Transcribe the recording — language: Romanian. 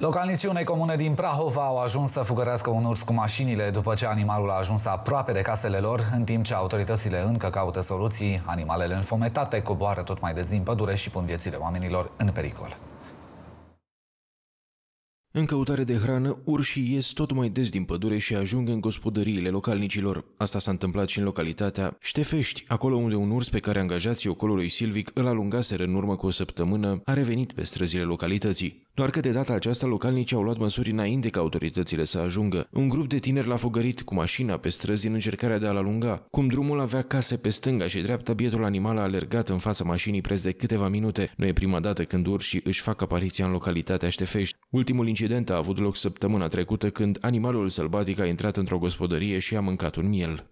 Localnicii unei comune din Prahova au ajuns să fugărească un urs cu mașinile după ce animalul a ajuns aproape de casele lor, în timp ce autoritățile încă caută soluții, animalele înfometate coboară tot mai des din pădure și pun viețile oamenilor în pericol. În căutare de hrană, urșii ies tot mai des din pădure și ajung în gospodăriile localnicilor. Asta s-a întâmplat și în localitatea Ștefești, acolo unde un urs pe care angajații ocolului Silvic îl alungaseră în urmă cu o săptămână, a revenit pe străzile localității. Doar că de data aceasta localnicii au luat măsuri înainte ca autoritățile să ajungă. Un grup de tineri l-a fugărit cu mașina pe străzi în încercarea de a-l alunga. Cum drumul avea case pe stânga și dreapta, bietul animal a alergat în fața mașinii preț de câteva minute. Nu e prima dată când urșii își fac apariția în localitatea Ștefești. Ultimul incident a avut loc săptămâna trecută când animalul sălbatic a intrat într-o gospodărie și a mâncat un miel.